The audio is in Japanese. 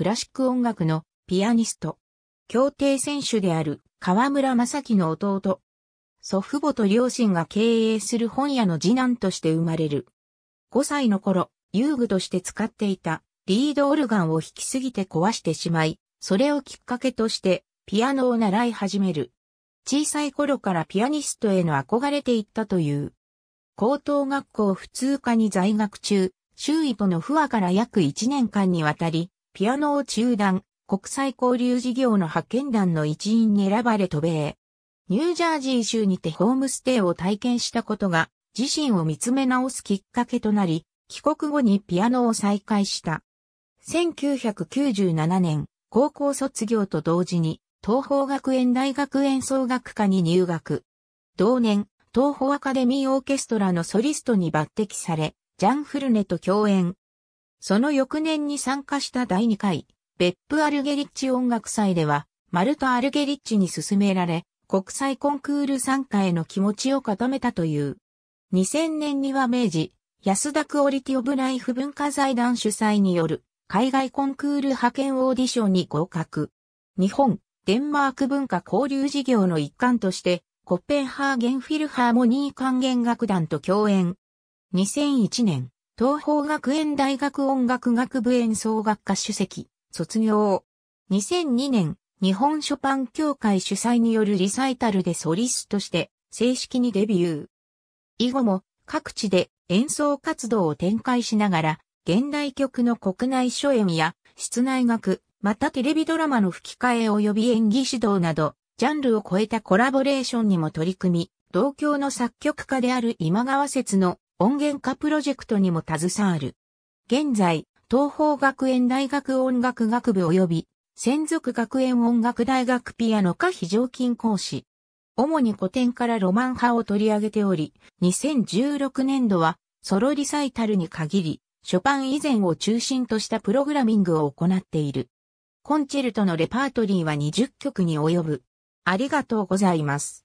クラシック音楽のピアニスト。協定選手である河村正樹の弟。祖父母と両親が経営する本屋の次男として生まれる。5歳の頃、遊具として使っていたリードオルガンを弾きすぎて壊してしまい、それをきっかけとしてピアノを習い始める。小さい頃からピアニストへの憧れていったという。高等学校普通科に在学中、周囲との不和から約1年間にわたり、ピアノを中断、国際交流事業の派遣団の一員に選ばれ渡米。ニュージャージー州にてホームステイを体験したことが自身を見つめ直すきっかけとなり、帰国後にピアノを再開した。1997年、高校卒業と同時に東方学園大学演奏楽科に入学。同年、東方アカデミーオーケストラのソリストに抜擢され、ジャン・フルネと共演、その翌年に参加した第2回、ベップ・アルゲリッチ音楽祭では、マルタ・アルゲリッチに勧められ、国際コンクール参加への気持ちを固めたという。2000年には明治、安田クオリティオブライフ文化財団主催による海外コンクール派遣オーディションに合格。日本、デンマーク文化交流事業の一環として、コッペンハーゲンフィルハーモニー管弦楽団と共演。2001年、東方学園大学音楽学部演奏学科主席、卒業。2002年、日本ショパン協会主催によるリサイタルでソリスとして正式にデビュー。以後も各地で演奏活動を展開しながら、現代曲の国内初演や室内楽、またテレビドラマの吹き替え及び演技指導など、ジャンルを超えたコラボレーションにも取り組み、同郷の作曲家である今川節の音源化プロジェクトにも携わる。現在、東方学園大学音楽学部及び、専属学園音楽大学ピアノ科非常勤講師。主に古典からロマン派を取り上げており、2016年度はソロリサイタルに限り、ショパン以前を中心としたプログラミングを行っている。コンチェルトのレパートリーは20曲に及ぶ。ありがとうございます。